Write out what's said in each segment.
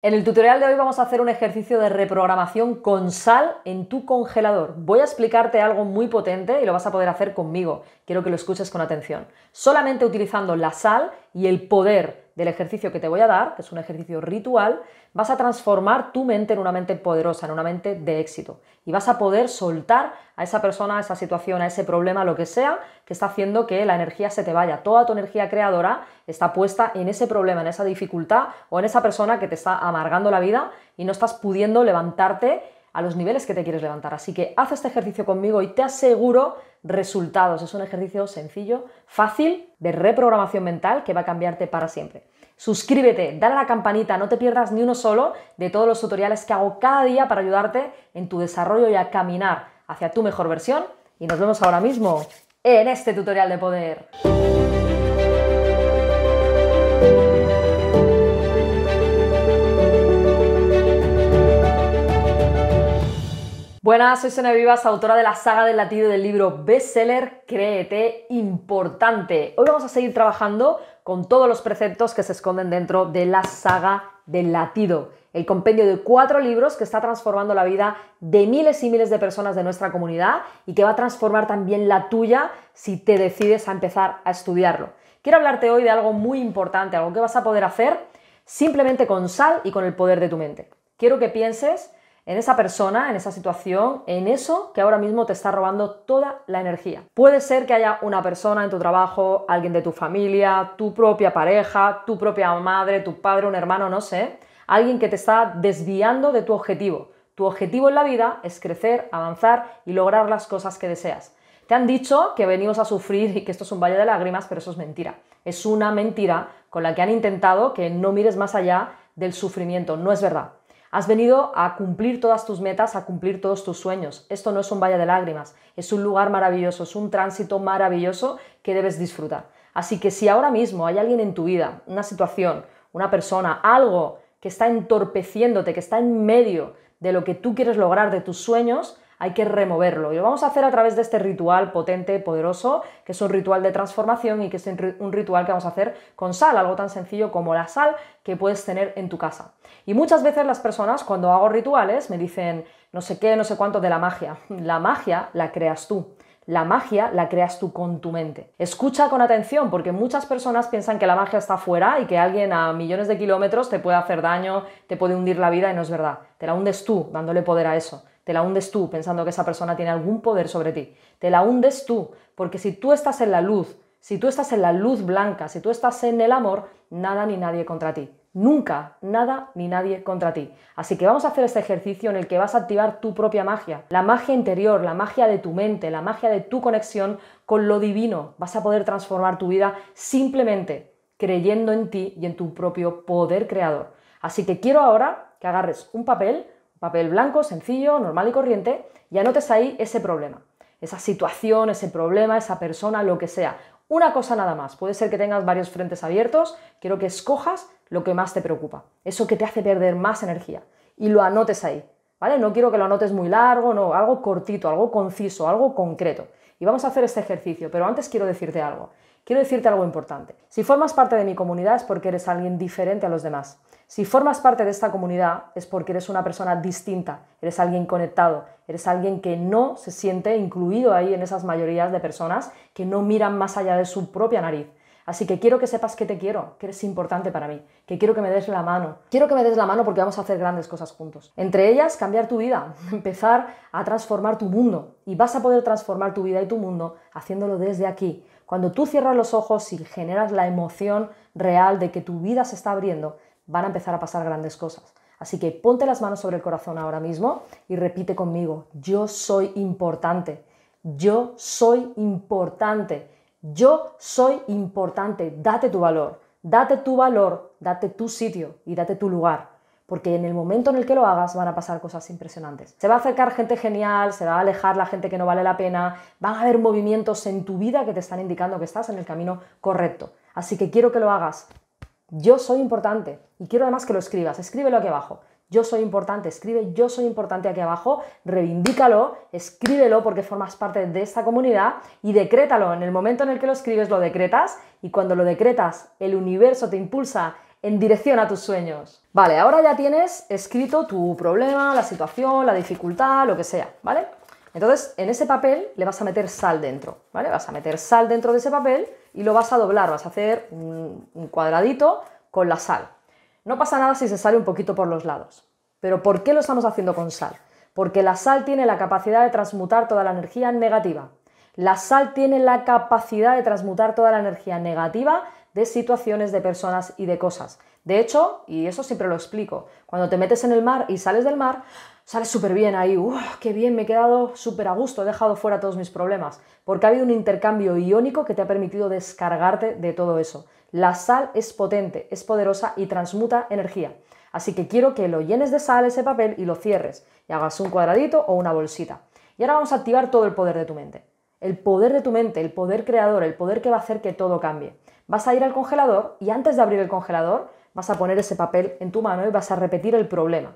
En el tutorial de hoy vamos a hacer un ejercicio de reprogramación con sal en tu congelador. Voy a explicarte algo muy potente y lo vas a poder hacer conmigo. Quiero que lo escuches con atención. Solamente utilizando la sal y el poder del ejercicio que te voy a dar, que es un ejercicio ritual, vas a transformar tu mente en una mente poderosa, en una mente de éxito. Y vas a poder soltar a esa persona, a esa situación, a ese problema, lo que sea, que está haciendo que la energía se te vaya. Toda tu energía creadora está puesta en ese problema, en esa dificultad o en esa persona que te está amargando la vida y no estás pudiendo levantarte a los niveles que te quieres levantar. Así que haz este ejercicio conmigo y te aseguro resultados. Es un ejercicio sencillo, fácil, de reprogramación mental que va a cambiarte para siempre. Suscríbete, dale a la campanita, no te pierdas ni uno solo de todos los tutoriales que hago cada día para ayudarte en tu desarrollo y a caminar hacia tu mejor versión. Y nos vemos ahora mismo en este tutorial de poder. Buenas, soy Sena Vivas, autora de la saga del latido del libro bestseller Créete Importante. Hoy vamos a seguir trabajando con todos los preceptos que se esconden dentro de la saga del latido, el compendio de cuatro libros que está transformando la vida de miles y miles de personas de nuestra comunidad y que va a transformar también la tuya si te decides a empezar a estudiarlo. Quiero hablarte hoy de algo muy importante, algo que vas a poder hacer simplemente con sal y con el poder de tu mente. Quiero que pienses en esa persona, en esa situación, en eso que ahora mismo te está robando toda la energía. Puede ser que haya una persona en tu trabajo, alguien de tu familia, tu propia pareja, tu propia madre, tu padre, un hermano, no sé, alguien que te está desviando de tu objetivo. Tu objetivo en la vida es crecer, avanzar y lograr las cosas que deseas. Te han dicho que venimos a sufrir y que esto es un valle de lágrimas, pero eso es mentira. Es una mentira con la que han intentado que no mires más allá del sufrimiento. No es verdad. Has venido a cumplir todas tus metas, a cumplir todos tus sueños. Esto no es un valle de lágrimas, es un lugar maravilloso, es un tránsito maravilloso que debes disfrutar. Así que si ahora mismo hay alguien en tu vida, una situación, una persona, algo que está entorpeciéndote, que está en medio de lo que tú quieres lograr, de tus sueños, hay que removerlo. Y lo vamos a hacer a través de este ritual potente, poderoso, que es un ritual de transformación y que es un ritual que vamos a hacer con sal, algo tan sencillo como la sal que puedes tener en tu casa. Y muchas veces las personas cuando hago rituales me dicen no sé qué, no sé cuánto de la magia. La magia la creas tú. La magia la creas tú con tu mente. Escucha con atención, porque muchas personas piensan que la magia está fuera y que alguien a millones de kilómetros te puede hacer daño, te puede hundir la vida y no es verdad. Te la hundes tú dándole poder a eso te la hundes tú pensando que esa persona tiene algún poder sobre ti, te la hundes tú, porque si tú estás en la luz, si tú estás en la luz blanca, si tú estás en el amor, nada ni nadie contra ti. Nunca, nada ni nadie contra ti. Así que vamos a hacer este ejercicio en el que vas a activar tu propia magia, la magia interior, la magia de tu mente, la magia de tu conexión con lo divino. Vas a poder transformar tu vida simplemente creyendo en ti y en tu propio poder creador. Así que quiero ahora que agarres un papel, Papel blanco, sencillo, normal y corriente, y anotes ahí ese problema, esa situación, ese problema, esa persona, lo que sea. Una cosa nada más. Puede ser que tengas varios frentes abiertos. Quiero que escojas lo que más te preocupa, eso que te hace perder más energía, y lo anotes ahí. ¿Vale? No quiero que lo anotes muy largo, no, algo cortito, algo conciso, algo concreto. Y vamos a hacer este ejercicio, pero antes quiero decirte algo. Quiero decirte algo importante. Si formas parte de mi comunidad es porque eres alguien diferente a los demás. Si formas parte de esta comunidad es porque eres una persona distinta, eres alguien conectado, eres alguien que no se siente incluido ahí en esas mayorías de personas que no miran más allá de su propia nariz Así que quiero que sepas que te quiero, que eres importante para mí, que quiero que me des la mano. Quiero que me des la mano porque vamos a hacer grandes cosas juntos. Entre ellas, cambiar tu vida, empezar a transformar tu mundo. Y vas a poder transformar tu vida y tu mundo haciéndolo desde aquí. Cuando tú cierras los ojos y generas la emoción real de que tu vida se está abriendo, van a empezar a pasar grandes cosas. Así que ponte las manos sobre el corazón ahora mismo y repite conmigo, yo soy importante, yo soy importante yo soy importante, date tu valor, date tu valor, date tu sitio y date tu lugar porque en el momento en el que lo hagas van a pasar cosas impresionantes. Se va a acercar gente genial, se va a alejar la gente que no vale la pena, van a haber movimientos en tu vida que te están indicando que estás en el camino correcto. Así que quiero que lo hagas. Yo soy importante y quiero además que lo escribas. Escríbelo aquí abajo yo soy importante, escribe yo soy importante aquí abajo, reivindícalo, escríbelo porque formas parte de esta comunidad y decrétalo. En el momento en el que lo escribes, lo decretas y cuando lo decretas, el universo te impulsa en dirección a tus sueños. Vale, ahora ya tienes escrito tu problema, la situación, la dificultad, lo que sea, ¿vale? Entonces, en ese papel le vas a meter sal dentro, ¿vale? Vas a meter sal dentro de ese papel y lo vas a doblar, vas a hacer un cuadradito con la sal, no pasa nada si se sale un poquito por los lados. Pero ¿por qué lo estamos haciendo con sal? Porque la sal tiene la capacidad de transmutar toda la energía negativa. La sal tiene la capacidad de transmutar toda la energía negativa de situaciones, de personas y de cosas. De hecho, y eso siempre lo explico, cuando te metes en el mar y sales del mar, sales súper bien ahí, Uf, qué bien, me he quedado súper a gusto, he dejado fuera todos mis problemas, porque ha habido un intercambio iónico que te ha permitido descargarte de todo eso. La sal es potente, es poderosa y transmuta energía. Así que quiero que lo llenes de sal ese papel y lo cierres y hagas un cuadradito o una bolsita. Y ahora vamos a activar todo el poder de tu mente. El poder de tu mente, el poder creador, el poder que va a hacer que todo cambie. Vas a ir al congelador y antes de abrir el congelador vas a poner ese papel en tu mano y vas a repetir el problema.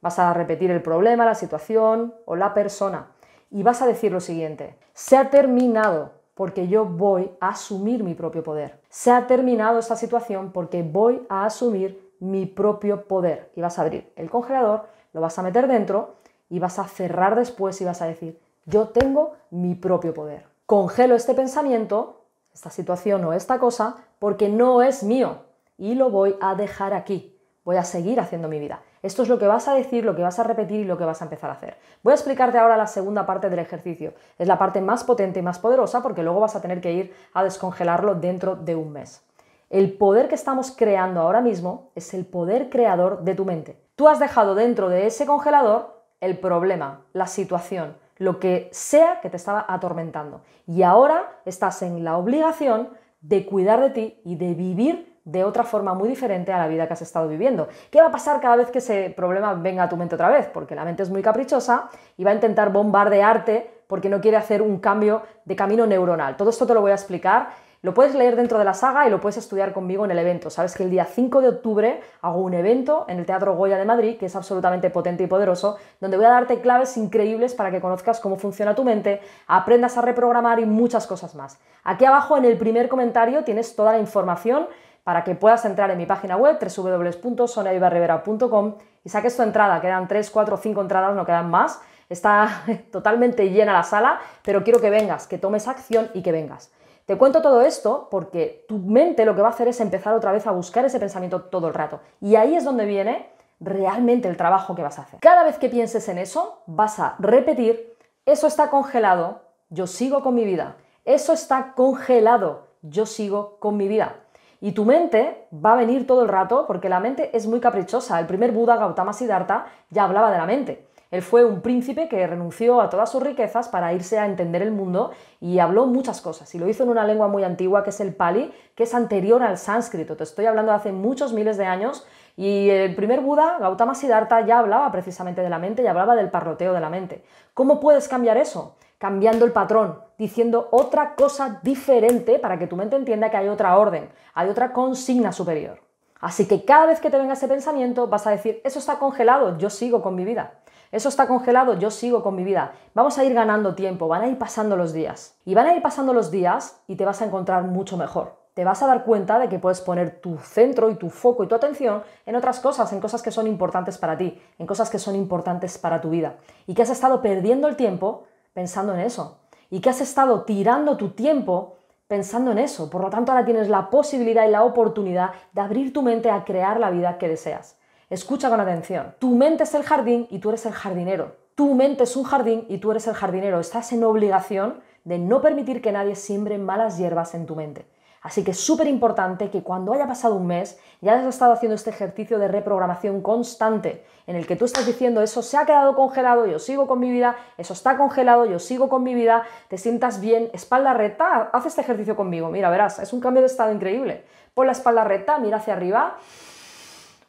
Vas a repetir el problema, la situación o la persona. Y vas a decir lo siguiente, se ha terminado, porque yo voy a asumir mi propio poder. Se ha terminado esta situación porque voy a asumir mi propio poder. Y vas a abrir el congelador, lo vas a meter dentro y vas a cerrar después y vas a decir, yo tengo mi propio poder. Congelo este pensamiento, esta situación o esta cosa, porque no es mío y lo voy a dejar aquí. Voy a seguir haciendo mi vida. Esto es lo que vas a decir, lo que vas a repetir y lo que vas a empezar a hacer. Voy a explicarte ahora la segunda parte del ejercicio. Es la parte más potente y más poderosa porque luego vas a tener que ir a descongelarlo dentro de un mes. El poder que estamos creando ahora mismo es el poder creador de tu mente. Tú has dejado dentro de ese congelador el problema, la situación, lo que sea que te estaba atormentando. Y ahora estás en la obligación de cuidar de ti y de vivir de otra forma muy diferente a la vida que has estado viviendo. ¿Qué va a pasar cada vez que ese problema venga a tu mente otra vez? Porque la mente es muy caprichosa y va a intentar bombardearte porque no quiere hacer un cambio de camino neuronal. Todo esto te lo voy a explicar. Lo puedes leer dentro de la saga y lo puedes estudiar conmigo en el evento. Sabes que el día 5 de octubre hago un evento en el Teatro Goya de Madrid, que es absolutamente potente y poderoso, donde voy a darte claves increíbles para que conozcas cómo funciona tu mente, aprendas a reprogramar y muchas cosas más. Aquí abajo en el primer comentario tienes toda la información para que puedas entrar en mi página web www.sonevivarrivera.com y saques tu entrada. Quedan 3, 4, 5 entradas, no quedan más. Está totalmente llena la sala, pero quiero que vengas, que tomes acción y que vengas. Te cuento todo esto porque tu mente lo que va a hacer es empezar otra vez a buscar ese pensamiento todo el rato. Y ahí es donde viene realmente el trabajo que vas a hacer. Cada vez que pienses en eso, vas a repetir, eso está congelado, yo sigo con mi vida. Eso está congelado, yo sigo con mi vida. Y tu mente va a venir todo el rato porque la mente es muy caprichosa. El primer Buda, Gautama Siddhartha, ya hablaba de la mente. Él fue un príncipe que renunció a todas sus riquezas para irse a entender el mundo y habló muchas cosas. Y lo hizo en una lengua muy antigua que es el pali, que es anterior al sánscrito. Te estoy hablando de hace muchos miles de años. Y el primer Buda, Gautama Siddhartha, ya hablaba precisamente de la mente y hablaba del parroteo de la mente. ¿Cómo puedes cambiar eso? cambiando el patrón, diciendo otra cosa diferente para que tu mente entienda que hay otra orden, hay otra consigna superior. Así que cada vez que te venga ese pensamiento vas a decir, eso está congelado, yo sigo con mi vida. Eso está congelado, yo sigo con mi vida. Vamos a ir ganando tiempo, van a ir pasando los días. Y van a ir pasando los días y te vas a encontrar mucho mejor. Te vas a dar cuenta de que puedes poner tu centro y tu foco y tu atención en otras cosas, en cosas que son importantes para ti, en cosas que son importantes para tu vida. Y que has estado perdiendo el tiempo pensando en eso y que has estado tirando tu tiempo pensando en eso. Por lo tanto, ahora tienes la posibilidad y la oportunidad de abrir tu mente a crear la vida que deseas. Escucha con atención. Tu mente es el jardín y tú eres el jardinero. Tu mente es un jardín y tú eres el jardinero. Estás en obligación de no permitir que nadie siembre malas hierbas en tu mente. Así que es súper importante que cuando haya pasado un mes ya has estado haciendo este ejercicio de reprogramación constante en el que tú estás diciendo eso se ha quedado congelado, yo sigo con mi vida, eso está congelado, yo sigo con mi vida, te sientas bien, espalda recta, haz este ejercicio conmigo, mira, verás, es un cambio de estado increíble. Pon la espalda recta, mira hacia arriba,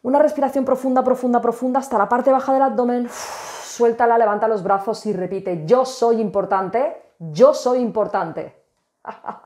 una respiración profunda, profunda, profunda hasta la parte baja del abdomen, suéltala, levanta los brazos y repite, yo soy importante, yo soy importante.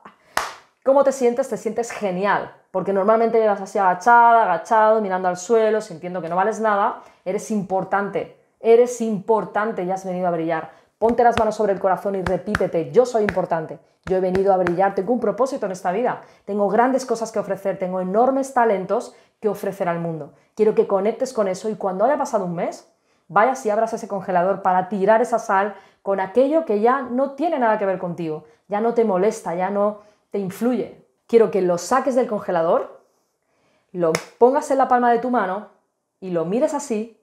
¿Cómo te sientes? Te sientes genial, porque normalmente llevas así agachada, agachado, mirando al suelo, sintiendo que no vales nada. Eres importante, eres importante ya has venido a brillar. Ponte las manos sobre el corazón y repítete, yo soy importante, yo he venido a brillar, tengo un propósito en esta vida, tengo grandes cosas que ofrecer, tengo enormes talentos que ofrecer al mundo. Quiero que conectes con eso y cuando haya pasado un mes, vayas y abras ese congelador para tirar esa sal con aquello que ya no tiene nada que ver contigo, ya no te molesta, ya no te influye. Quiero que lo saques del congelador, lo pongas en la palma de tu mano y lo mires así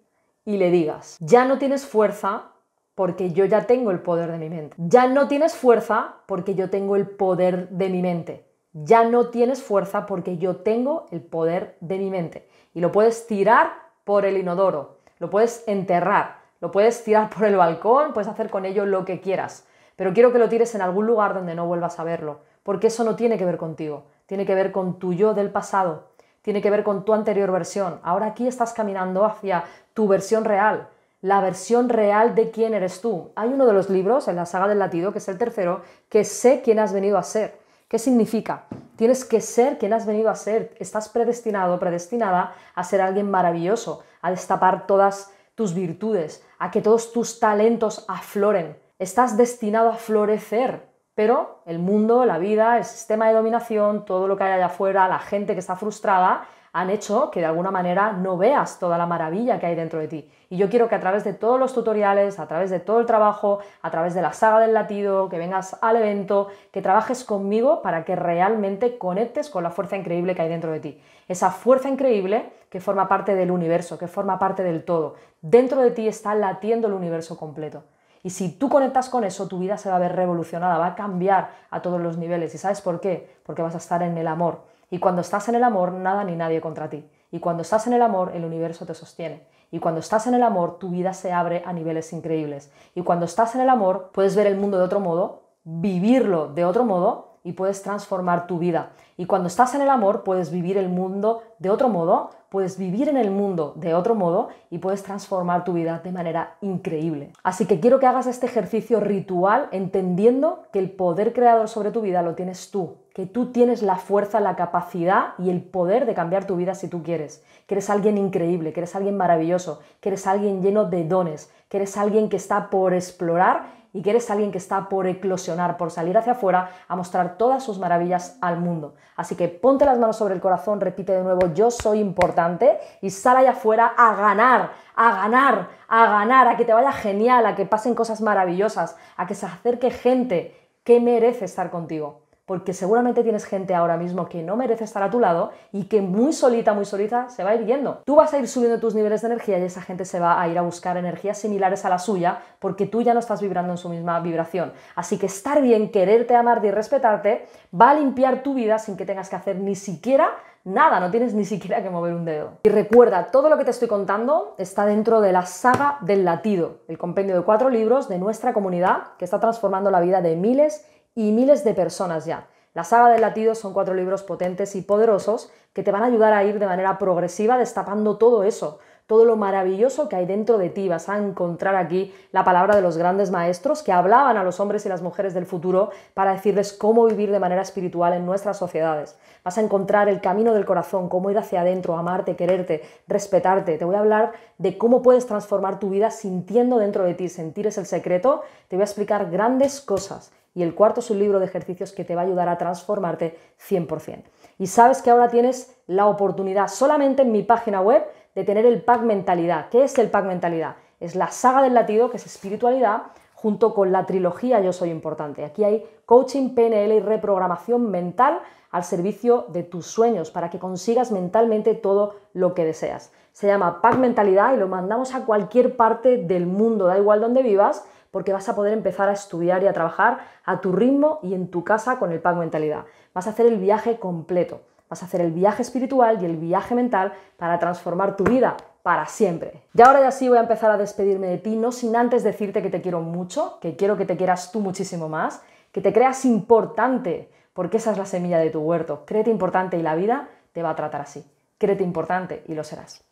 y le digas, ya no tienes fuerza porque yo ya tengo el poder de mi mente. Ya no tienes fuerza porque yo tengo el poder de mi mente. Ya no tienes fuerza porque yo tengo el poder de mi mente. Y lo puedes tirar por el inodoro, lo puedes enterrar, lo puedes tirar por el balcón, puedes hacer con ello lo que quieras. Pero quiero que lo tires en algún lugar donde no vuelvas a verlo porque eso no tiene que ver contigo, tiene que ver con tu yo del pasado, tiene que ver con tu anterior versión. Ahora aquí estás caminando hacia tu versión real, la versión real de quién eres tú. Hay uno de los libros en la saga del latido, que es el tercero, que sé quién has venido a ser. ¿Qué significa? Tienes que ser quien has venido a ser. Estás predestinado, predestinada a ser alguien maravilloso, a destapar todas tus virtudes, a que todos tus talentos afloren. Estás destinado a florecer. Pero el mundo, la vida, el sistema de dominación, todo lo que hay allá afuera, la gente que está frustrada, han hecho que de alguna manera no veas toda la maravilla que hay dentro de ti. Y yo quiero que a través de todos los tutoriales, a través de todo el trabajo, a través de la saga del latido, que vengas al evento, que trabajes conmigo para que realmente conectes con la fuerza increíble que hay dentro de ti. Esa fuerza increíble que forma parte del universo, que forma parte del todo. Dentro de ti está latiendo el universo completo. Y si tú conectas con eso, tu vida se va a ver revolucionada, va a cambiar a todos los niveles. ¿Y sabes por qué? Porque vas a estar en el amor. Y cuando estás en el amor, nada ni nadie contra ti. Y cuando estás en el amor, el universo te sostiene. Y cuando estás en el amor, tu vida se abre a niveles increíbles. Y cuando estás en el amor, puedes ver el mundo de otro modo, vivirlo de otro modo y puedes transformar tu vida. Y cuando estás en el amor, puedes vivir el mundo de otro modo, puedes vivir en el mundo de otro modo y puedes transformar tu vida de manera increíble. Así que quiero que hagas este ejercicio ritual entendiendo que el poder creador sobre tu vida lo tienes tú, que tú tienes la fuerza, la capacidad y el poder de cambiar tu vida si tú quieres, que eres alguien increíble, que eres alguien maravilloso, que eres alguien lleno de dones, que eres alguien que está por explorar y que eres alguien que está por eclosionar, por salir hacia afuera a mostrar todas sus maravillas al mundo. Así que ponte las manos sobre el corazón, repite de nuevo, yo soy importante y sal allá afuera a ganar, a ganar, a ganar, a que te vaya genial, a que pasen cosas maravillosas, a que se acerque gente que merece estar contigo. Porque seguramente tienes gente ahora mismo que no merece estar a tu lado y que muy solita, muy solita se va a ir yendo. Tú vas a ir subiendo tus niveles de energía y esa gente se va a ir a buscar energías similares a la suya porque tú ya no estás vibrando en su misma vibración. Así que estar bien, quererte, amarte y respetarte va a limpiar tu vida sin que tengas que hacer ni siquiera Nada, no tienes ni siquiera que mover un dedo. Y recuerda, todo lo que te estoy contando está dentro de la saga del latido, el compendio de cuatro libros de nuestra comunidad que está transformando la vida de miles y miles de personas ya. La saga del latido son cuatro libros potentes y poderosos que te van a ayudar a ir de manera progresiva destapando todo eso todo lo maravilloso que hay dentro de ti. Vas a encontrar aquí la palabra de los grandes maestros que hablaban a los hombres y las mujeres del futuro para decirles cómo vivir de manera espiritual en nuestras sociedades. Vas a encontrar el camino del corazón, cómo ir hacia adentro, amarte, quererte, respetarte. Te voy a hablar de cómo puedes transformar tu vida sintiendo dentro de ti. Sentir es el secreto. Te voy a explicar grandes cosas y el cuarto es un libro de ejercicios que te va a ayudar a transformarte 100%. Y sabes que ahora tienes la oportunidad solamente en mi página web de tener el pack mentalidad. ¿Qué es el pack mentalidad? Es la saga del latido, que es espiritualidad, junto con la trilogía Yo Soy Importante. Aquí hay coaching, PNL y reprogramación mental al servicio de tus sueños para que consigas mentalmente todo lo que deseas. Se llama Pack Mentalidad y lo mandamos a cualquier parte del mundo, da igual donde vivas, porque vas a poder empezar a estudiar y a trabajar a tu ritmo y en tu casa con el Pack Mentalidad. Vas a hacer el viaje completo. Vas a hacer el viaje espiritual y el viaje mental para transformar tu vida para siempre. Y ahora ya sí voy a empezar a despedirme de ti, no sin antes decirte que te quiero mucho, que quiero que te quieras tú muchísimo más, que te creas importante, porque esa es la semilla de tu huerto. Créete importante y la vida te va a tratar así. Créete importante y lo serás.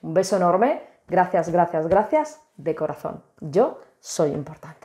Un beso enorme. Gracias, gracias, gracias de corazón. Yo soy importante.